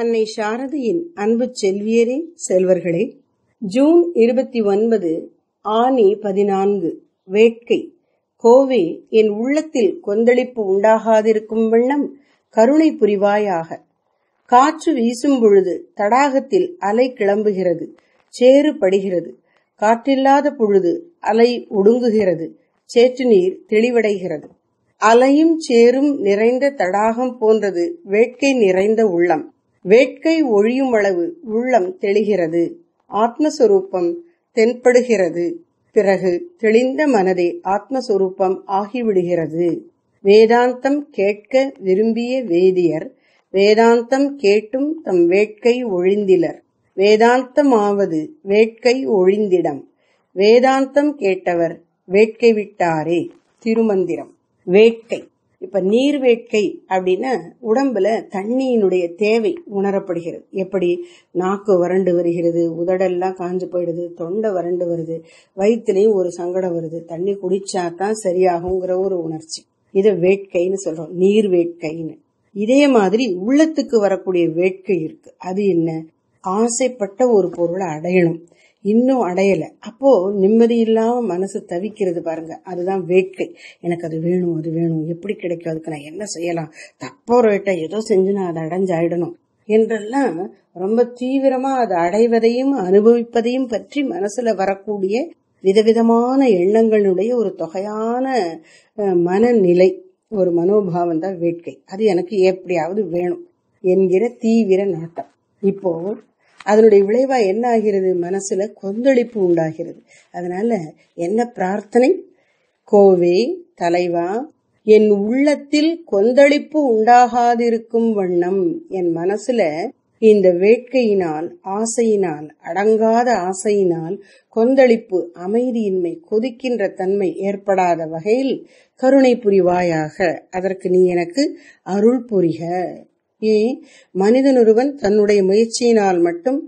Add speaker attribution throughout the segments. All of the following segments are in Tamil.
Speaker 1: அன்னை சாரதியின் அன்பு செல்வியரே செல்வர்களே ஜூன் இருபத்தி ஒன்பது ஆணி பதினான்கு வேட்கை கோவே என் உள்ளத்தில் கொந்தளிப்பு உண்டாகாதிருக்கும் வண்ணம் கருணை புரிவாயாக காற்று வீசும் பொழுது தடாகத்தில் அலை கிளம்புகிறது சேறு படுகிறது காற்றில்லாத பொழுது அலை ஒடுங்குகிறது சேற்று நீர் தெளிவடைகிறது அலையும் சேரும் நிறைந்த தடாகம் போன்றது வேட்கை நிறைந்த உள்ளம் வேட்கை ஒழியும் அளவு உள்ளம் தெளிகிறது ஆத்மஸ்வரூபம் தென்படுகிறது பிறகு தெளிந்த மனதே ஆத்மஸ்வரூபம் ஆகிவிடுகிறது வேதாந்தம் கேட்க விரும்பிய வேதியர் வேதாந்தம் கேட்டும் தம் வேட்கை ஒழிந்திலர் வேதாந்தமாவது வேட்கை ஒழிந்திடம் வேதாந்தம் கேட்டவர் வேட்கை விட்டாரே திருமந்திரம் வேட்கை இப்ப வேட்கை அப்படின்னா உடம்புல தண்ணியினுடைய தேவை உணரப்படுகிறது எப்படி நாக்கு வறண்டு வருகிறது உதடெல்லாம் காஞ்சு போயிடுது தொண்டை வறண்டு வருது வயிற்றுலையும் ஒரு சங்கடம் வருது தண்ணி குடிச்சா தான் சரியாகுங்கிற ஒரு உணர்ச்சி இதை வேட்கைன்னு சொல்றோம் நீர் வேட்கைன்னு இதே மாதிரி உள்ளத்துக்கு வரக்கூடிய வேட்கை இருக்கு அது என்ன ஆசைப்பட்ட ஒரு பொருளை அடையணும் இன்னும் அடையல அப்போ நிம்மதி இல்லாம மனசு தவிக்கிறது பாருங்க அதுதான் வேட்கை எனக்கு அது வேணும் அது வேணும் எப்படி கிடைக்கும் அதுக்கு நான் என்ன செய்யலாம் தப்போ ரைட்டா ஏதோ செஞ்சு நான் அதை அடைஞ்சாயிடணும் என்றெல்லாம் ரொம்ப தீவிரமா அதை அடைவதையும் அனுபவிப்பதையும் பற்றி மனசுல வரக்கூடிய விதவிதமான எண்ணங்களுடைய ஒரு தொகையான மனநிலை ஒரு மனோபாவம் தான் வேட்கை அது எனக்கு எப்படியாவது வேணும் என்கிற தீவிர நாட்டம் இப்போ அதனுடைய விளைவா என்ன ஆகிறது மனசுல கொந்தளிப்பு உண்டாகிறது அதனால என்ன பிரார்த்தனை கோவே தலைவா என் உள்ளத்தில் கொந்தளிப்பு உண்டாகாதிருக்கும் வண்ணம் என் மனசுல இந்த வேட்கையினால் ஆசையினால் அடங்காத ஆசையினால் கொந்தளிப்பு அமைதியின்மை கொதிக்கின்ற தன்மை ஏற்படாத வகையில் கருணை புரிவாயாக அதற்கு நீ எனக்கு அருள் புரிக சக்தியை மனிதனொருவன் தன்னுடைய முயற்சியினால் மட்டும்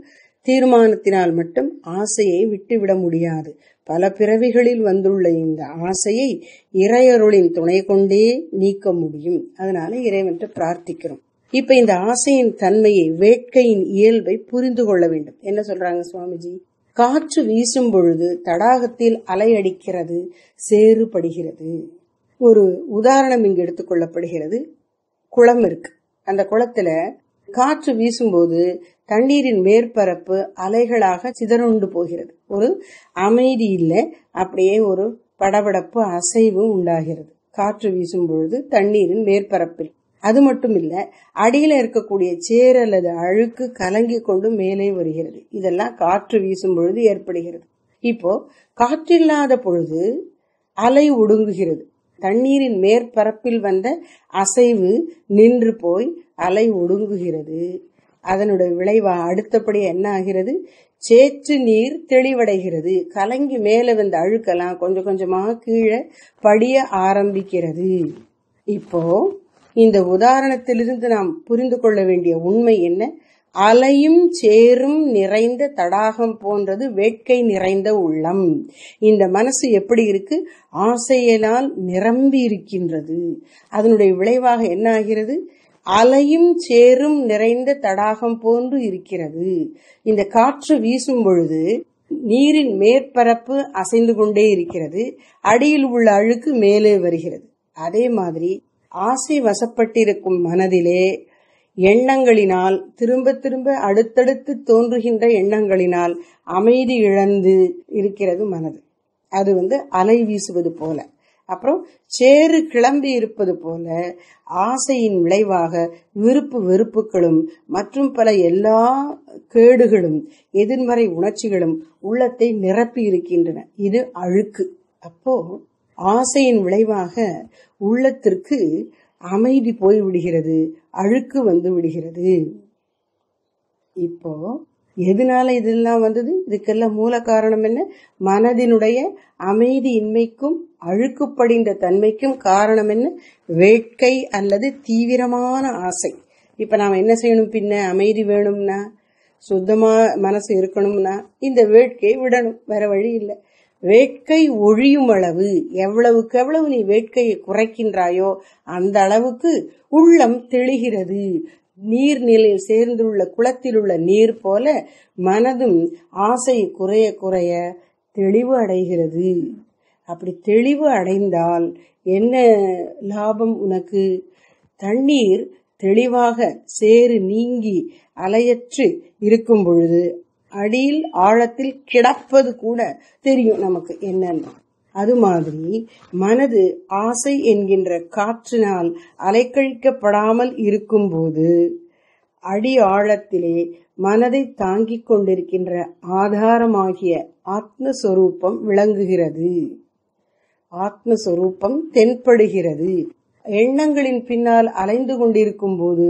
Speaker 1: தீர்மானத்தினால் மட்டும் ஆசையை விட்டுவிட முடியாது பல பிறவிகளில் வந்துள்ள இந்த ஆசையை இறையருளின் துணை கொண்டே நீக்க முடியும் அதனால இறைவன் பிரார்த்திக்கிறோம் இப்ப இந்த ஆசையின் தன்மையை வேட்கையின் இயல்பை புரிந்து கொள்ள வேண்டும் என்ன சொல்றாங்க சுவாமிஜி காற்று வீசும் பொழுது தடாகத்தில் அலையடிக்கிறது சேறுபடுகிறது ஒரு உதாரணம் இங்கு எடுத்துக்கொள்ளப்படுகிறது குளம் இருக்கு அந்த குளத்துல காற்று வீசும்போது தண்ணீரின் மேற்பரப்பு அலைகளாக சிதறுண்டு போகிறது ஒரு அமைதி இல்லை அப்படியே ஒரு படபடப்பு அசைவு உண்டாகிறது காற்று வீசும் பொழுது தண்ணீரின் மேற்பரப்பில் அது மட்டும் இல்ல அடியில இருக்கக்கூடிய சேர் அல்லது அழுக்கு கலங்கி கொண்டு மேலே வருகிறது இதெல்லாம் காற்று வீசும் பொழுது ஏற்படுகிறது இப்போ காற்றில்லாத பொழுது அலை ஒடுங்குகிறது தண்ணீரின் மேற்பரப்பில் வந்த அசைவு நின்று போய் அலை ஒடுங்குகிறது அதனுடைய விளைவா அடுத்தபடி என்ன ஆகிறது சேற்று நீர் தெளிவடைகிறது கலங்கி மேலே வந்த அழுக்கெல்லாம் கொஞ்சம் கொஞ்சமாக கீழே படிய ஆரம்பிக்கிறது இப்போ இந்த உதாரணத்திலிருந்து நாம் புரிந்து கொள்ள வேண்டிய உண்மை என்ன அலையும் சேரும் நிறைந்த தடாகம் போன்றது வேட்கை நிறைந்த உள்ளம் இந்த மனசு எப்படி இருக்கு ஆசையினால் நிரம்பி இருக்கின்றது அதனுடைய விளைவாக என்ன ஆகிறது அலையும் சேரும் நிறைந்த தடாகம் போன்று இருக்கிறது இந்த காற்று வீசும் பொழுது நீரின் மேற்பரப்பு அசைந்து கொண்டே இருக்கிறது அடியில் உள்ள அழுக்கு மேலே வருகிறது அதே மாதிரி ஆசை வசப்பட்டிருக்கும் மனதிலே எண்ணங்களினால் திரும்ப திரும்ப அடுத்தடுத்து தோன்றுகின்ற எண்ணங்களினால் அமைதி இழந்து இருக்கிறது மனது அது வந்து அலை வீசுவது போல அப்புறம் சேறு கிளம்பி இருப்பது போல ஆசையின் விளைவாக விருப்பு வெறுப்புகளும் மற்றும் பல எல்லா கேடுகளும் எதிர்மறை உணர்ச்சிகளும் உள்ளத்தை நிரப்பி இருக்கின்றன இது அழுக்கு அப்போ ஆசையின் விளைவாக உள்ளத்திற்கு அமைதி போய் விடுகிறது அழுக்கு வந்து விடுகிறது இப்போ எதனால இதெல்லாம் வந்தது இதுக்கெல்லாம் மூல காரணம் என்ன மனதினுடைய அமைதியின்மைக்கும் அழுக்கு படிந்த தன்மைக்கும் காரணம் என்ன வேட்கை அல்லது தீவிரமான ஆசை இப்ப நாம என்ன செய்யணும் பின்ன அமைதி வேணும்னா சுத்தமா மனசு இருக்கணும்னா இந்த வேட்கையை விடணும் வேற வழி இல்லை வேட்கை ஒழியும் அளவு எவ்வளவுக்கு எவ்வளவு நீ வேட்கையை குறைக்கின்றாயோ அந்த அளவுக்கு உள்ளம் தெளிகிறது நீர்நிலையில் சேர்ந்துள்ள குளத்தில் உள்ள நீர் போல மனதும் ஆசை குறைய குறைய தெளிவு அடைகிறது அப்படி தெளிவு அடைந்தால் என்ன லாபம் உனக்கு தண்ணீர் தெளிவாக சேறு நீங்கி அலையற்று இருக்கும் பொழுது அடியில் ஆழத்தில் கிடப்பது கூட தெரியும் நமக்கு என்னன்னு அது மாதிரி மனது ஆசை என்கின்ற காற்றினால் அலைக்கழிக்கப்படாமல் இருக்கும்போது அடி ஆழத்திலே மனதை தாங்கிக் கொண்டிருக்கின்ற ஆதாரமாகிய ஆத்மஸ்வரூபம் விளங்குகிறது ஆத்மஸ்வரூபம் தென்படுகிறது எண்ணங்களின் பின்னால் அலைந்து கொண்டிருக்கும் போது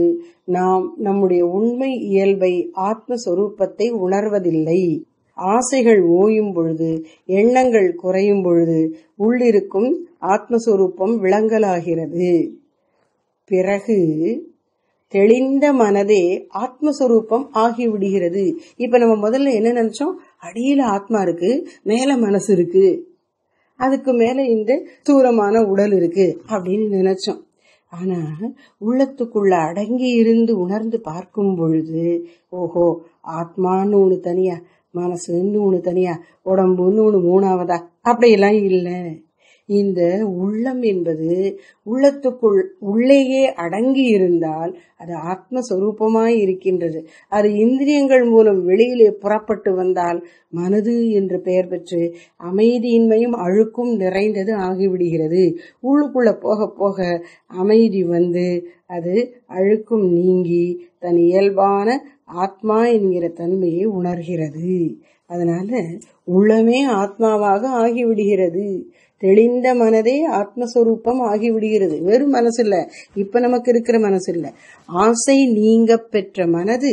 Speaker 1: நாம் நம்முடைய உண்மை இயல்பை ஆத்மஸ்வரூபத்தை உணர்வதில்லை ஆசைகள் ஓயும் பொழுது எண்ணங்கள் குறையும் பொழுது உள்ளிருக்கும் ஆத்மஸ்வரூபம் விளங்கலாகிறது பிறகு தெளிந்த மனதே ஆத்மஸ்வரூபம் ஆகிவிடுகிறது இப்ப நம்ம முதல்ல என்ன நினைச்சோம் அடியில ஆத்மா இருக்கு மேல மனசு இருக்கு அதுக்கு மேல இந்த தூரமான உடல் இருக்கு அப்படின்னு நினைச்சோம் ஆனா உள்ளத்துக்குள்ள அடங்கி இருந்து உணர்ந்து பார்க்கும் பொழுது ஓஹோ ஆத்மான்னு ஒண்ணு தனியா மனசுன்னு ஒண்ணு தனியா உடம்புன்னு ஒண்ணு மூணாவதா அப்படியெல்லாம் இல்லை இந்த உள்ளம் என்பது உள்ளத்துக்குள் உள்ளேயே அடங்கி இருந்தால் அது ஆத்மஸ்வரூபமாய் இருக்கின்றது அது இந்திரியங்கள் மூலம் வெளியிலே புறப்பட்டு வந்தால் மனது என்று பெயர் பெற்று அமைதியின்மையும் அழுக்கும் நிறைந்தது ஆகிவிடுகிறது உள்ளுக்குள்ள போக போக அமைதி வந்து அது அழுக்கும் நீங்கி தன் இயல்பான ஆத்மா என்கிற தன்மையை உணர்கிறது அதனால உள்ளமே ஆத்மாவாக ஆகிவிடுகிறது தெளிந்த மனதே ஆத்மஸ்வரூபம் ஆகிவிடுகிறது வெறும் மனசு இல்ல இப்ப நமக்கு இருக்கிற மனசு இல்ல ஆசை நீங்க பெற்ற மனது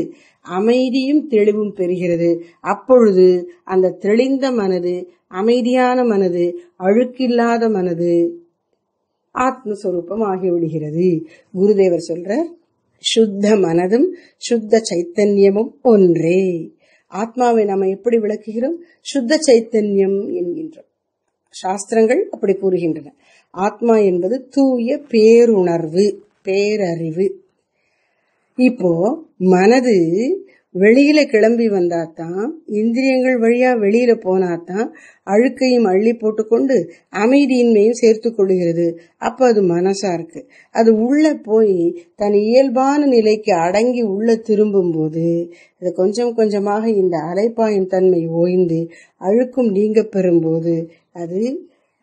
Speaker 1: அமைதியும் தெளிவும் பெறுகிறது அப்பொழுது அந்த தெளிந்த மனது அமைதியான மனது அழுக்கில்லாத மனது ஆத்மஸ்வரூபம் ஆகிவிடுகிறது குருதேவர் சொல்ற சுத்த மனதும் சுத்த சைத்தன்யமும் ஒன்றே ஆத்மாவை நாம எப்படி விளக்குகிறோம் சுத்த சைத்தன்யம் என்கின்றோம் சாஸ்திரங்கள் அப்படி கூறுகின்றன ஆத்மா என்பது தூய பேருணர்வு பேரறிவு இப்போ மனது வெளியில கிளம்பி வந்தாத்தான் இந்திரியங்கள் வழியா வெளியில போனாத்தான் அழுக்கையும் அள்ளி போட்டுக்கொண்டு அமைதியின்மையும் சேர்த்து கொள்கிறது அப்ப அது மனசா இருக்கு அது உள்ள போய் தன் இயல்பான நிலைக்கு அடங்கி உள்ள திரும்பும் போது இது கொஞ்சம் கொஞ்சமாக இந்த அலைப்பாயின் தன்மை ஓய்ந்து அழுக்கும் நீங்க பெறும்போது அது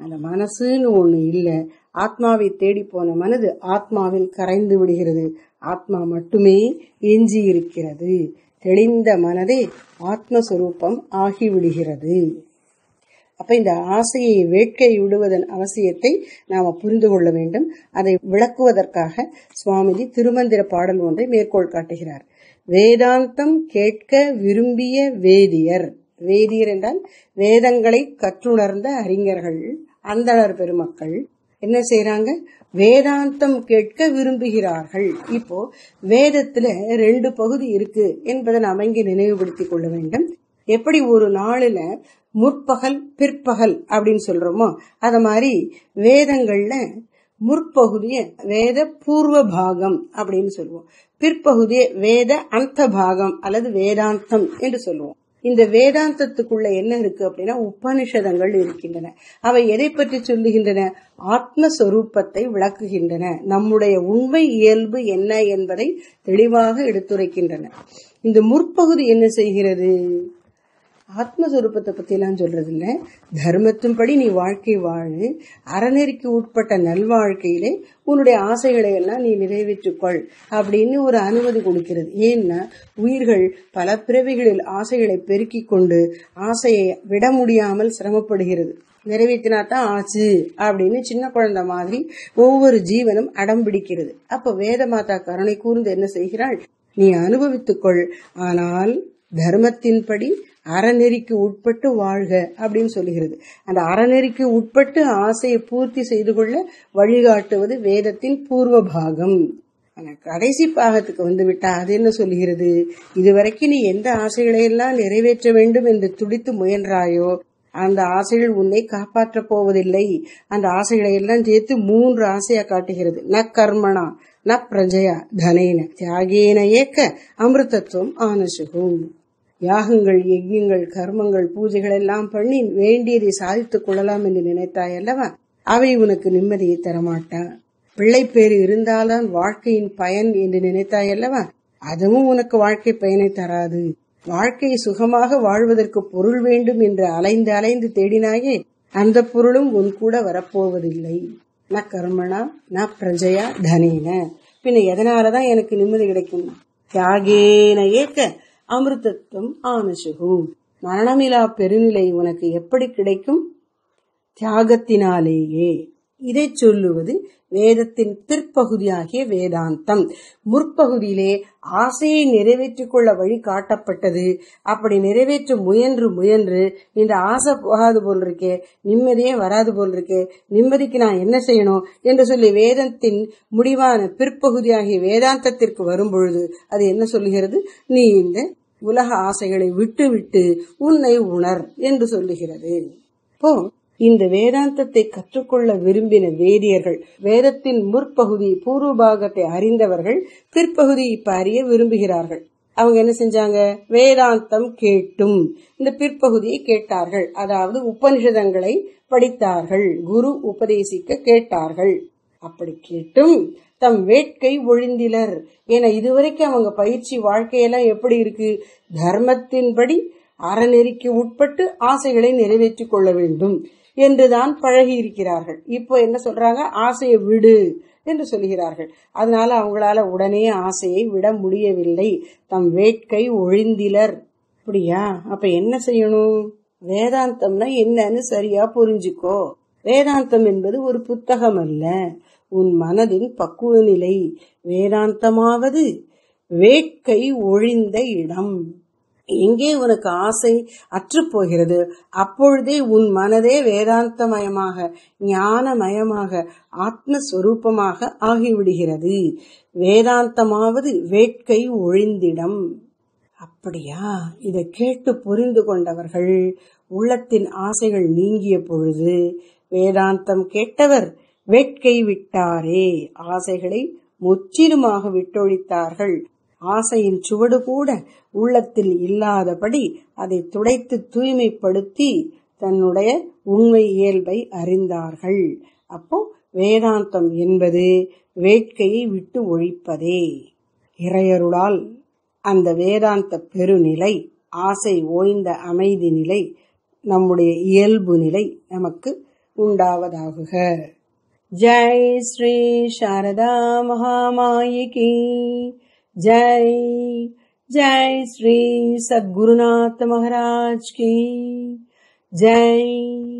Speaker 1: அந்த மனசுன்னு ஒண்ணு இல்லை ஆத்மாவை தேடி போன மனது ஆத்மாவில் கரைந்து விடுகிறது ஆத்மா மட்டுமே எஞ்சி இருக்கிறது தெளிந்த மனதே ஆத்மஸ்வரூபம் ஆகிவிடுகிறது அப்ப இந்த ஆசையை வேட்கை விடுவதன் அவசியத்தை நாம புரிந்து கொள்ள வேண்டும் அதை விளக்குவதற்காக சுவாமிஜி திருமந்திர பாடல் ஒன்றை மேற்கோள் காட்டுகிறார் வேதாந்தம் கேட்க விரும்பிய வேதியர் வேதியர் என்றால் வேதங்களை கற்றுணர்ந்த அறிஞர்கள் அந்தணர் பெருமக்கள் என்ன செய்யறாங்க வேதாந்தம் கேட்க விரும்புகிறார்கள் இப்போ வேதத்துல ரெண்டு பகுதி இருக்கு என்பதை நாம இங்கு நினைவுபடுத்திக் கொள்ள வேண்டும் எப்படி ஒரு நாளில் முற்பகல் பிற்பகல் அப்படின்னு சொல்றோமோ அத மாதிரி வேதங்கள்ல முற்பகுதிய வேத பூர்வ பாகம் அப்படின்னு சொல்லுவோம் பிற்பகுதிய வேத அந்த பாகம் அல்லது வேதாந்தம் என்று சொல்லுவோம் இந்த வேதாந்தத்துக்குள்ள என்ன இருக்கு அப்படின்னா உபனிஷதங்கள் இருக்கின்றன அவை எதை பற்றி சொல்லுகின்றன ஆத்மஸ்வரூபத்தை விளக்குகின்றன நம்முடைய உண்மை இயல்பு என்ன என்பதை தெளிவாக எடுத்துரைக்கின்றன இந்த முற்பகுதி என்ன செய்கிறது ஆத்மஸ்வரூபத்தை பற்றிலாம் சொல்றது இல்லை தர்மத்தின் படி நீ வாழ்க்கை வாழ் அறநெறிக்கு உட்பட்ட நல்வாழ்க்கையிலே உன்னுடைய ஆசைகளை எல்லாம் நீ கொள் அப்படின்னு ஒரு அனுமதி கொடுக்கிறது ஏன்னா உயிர்கள் பல பிறவிகளில் ஆசைகளை பெருக்கி கொண்டு ஆசையை விட முடியாமல் சிரமப்படுகிறது நிறைவேற்றினா தான் ஆச்சு அப்படின்னு சின்ன குழந்தை மாதிரி ஒவ்வொரு ஜீவனும் அடம்பிடிக்கிறது அப்ப வேத மாதா கருணை கூர்ந்து என்ன செய்கிறாள் நீ அனுபவித்துக்கொள் ஆனால் தர்மத்தின்படி அறநெறிக்கு உட்பட்டு வாழ்க அப்படின்னு சொல்லுகிறது அந்த அறநெறிக்கு உட்பட்டு ஆசையை பூர்த்தி செய்து கொள்ள வழிகாட்டுவது வேதத்தின் பூர்வ பாகம் ஆனால் கடைசி பாகத்துக்கு வந்து விட்டா அது என்ன சொல்லுகிறது இதுவரைக்கும் நீ எந்த ஆசைகளையெல்லாம் நிறைவேற்ற வேண்டும் என்று துடித்து முயன்றாயோ அந்த ஆசைகள் உன்னை காப்பாற்ற போவதில்லை அந்த ஆசைகளை எல்லாம் சேர்த்து மூன்று ஆசையா காட்டுகிறது ந கர்மனா ந பிரஜயா தனேன தியாகேன ஏக்க அமிர்தத்துவம் ஆனசுகும் யாகங்கள் யஜ்யங்கள் கர்மங்கள் பூஜைகள் எல்லாம் பண்ணி வேண்டியதை சாதித்துக் கொள்ளலாம் என்று நினைத்தாய் அல்லவா அவை உனக்கு நிம்மதியை தரமாட்டான் பிள்ளைப்பேறு இருந்தால்தான் வாழ்க்கையின் பயன் என்று நினைத்தாய் அல்லவா அதுவும் உனக்கு வாழ்க்கை பயனை தராது வாழ்க்கை சுகமாக வாழ்வதற்கு பொருள் வேண்டும் என்று அலைந்து அலைந்து தேடினாயே அந்த பொருளும் உன் கூட வரப்போவதில்லை ந கர்மனா ந பிரஜயா தனேன பின்ன எதனாலதான் எனக்கு நிம்மதி கிடைக்கும் தியாகேன ஏக்க அமிர்தத்துவம் ஆனசுகு மரணமிலா பெருநிலை உனக்கு எப்படி கிடைக்கும் தியாகத்தினாலேயே இதை சொல்லுவது வேதத்தின் பிற்பகுதியாகிய வேதாந்தம் முற்பகுதியிலே ஆசையை நிறைவேற்றிக் கொள்ள வழி காட்டப்பட்டது அப்படி நிறைவேற்ற முயன்று முயன்று இந்த ஆசை போகாது போல் இருக்கே நிம்மதியே வராது போல் இருக்கே நிம்மதிக்கு நான் என்ன செய்யணும் என்று சொல்லி வேதத்தின் முடிவான பிற்பகுதியாகிய வேதாந்தத்திற்கு வரும்பொழுது அது என்ன சொல்லுகிறது நீ இந்த உலக ஆசைகளை விட்டு விட்டு உன்னை உணர் என்று சொல்லுகிறது இப்போ இந்த வேதாந்தத்தை கற்றுக்கொள்ள விரும்பின வேதியர்கள் வேதத்தின் முற்பகுதி பூர்வபாகத்தை அறிந்தவர்கள் பிற்பகுதி இப்ப அறிய விரும்புகிறார்கள் அவங்க என்ன செஞ்சாங்க வேதாந்தம் கேட்டும் இந்த பிற்பகுதியை கேட்டார்கள் அதாவது உபனிஷதங்களை படித்தார்கள் குரு உபதேசிக்க கேட்டார்கள் அப்படி கேட்டும் தம் வேட்கை ஒழிந்திலர் ஏன்னா இதுவரைக்கும் அவங்க பயிற்சி வாழ்க்கையெல்லாம் எப்படி இருக்கு தர்மத்தின்படி அறநெறிக்கு உட்பட்டு ஆசைகளை நிறைவேற்றிக் கொள்ள வேண்டும் என்றுதான் பழகி இருக்கிறார்கள் இப்போ என்ன சொல்றாங்க ஆசையை விடு என்று சொல்கிறார்கள் அதனால அவங்களால உடனே ஆசையை விட முடியவில்லை தம் வேட்கை ஒழிந்திலர் அப்படியா அப்ப என்ன செய்யணும் வேதாந்தம்னா என்னன்னு சரியா புரிஞ்சுக்கோ வேதாந்தம் என்பது ஒரு புத்தகம் அல்ல உன் மனதின் பக்குவ நிலை வேதாந்தமாவது வேட்கை ஒழிந்த இடம் எங்கே உனக்கு ஆசை அற்றுப்போகிறது அப்பொழுதே உன் மனதே வேதாந்தமயமாக ஞானமயமாக ஆத்மஸ்வரூபமாக ஆகிவிடுகிறது வேதாந்தமாவது வேட்கை ஒழிந்திடம் அப்படியா இதை கேட்டு புரிந்து கொண்டவர்கள் உள்ளத்தின் ஆசைகள் நீங்கிய பொழுது வேதாந்தம் கேட்டவர் வேட்கை விட்டாரே ஆசைகளை முற்றிலுமாக விட்டொழித்தார்கள் ஆசையின் சுவடு கூட உள்ளத்தில் இல்லாதபடி அதை துடைத்து தூய்மைப்படுத்தி தன்னுடைய உண்மை இயல்பை அறிந்தார்கள் அப்போ வேதாந்தம் என்பது வேட்கையை விட்டு ஒழிப்பதே இறையருளால் அந்த வேதாந்த பெருநிலை ஆசை ஓய்ந்த அமைதி நிலை நம்முடைய இயல்பு நிலை நமக்கு உண்டாவதாகுக ஜெய் ஸ்ரீ சாரதா மகாமாயிகி जय जय श्री सद्गुरुनाथ महाराज की जय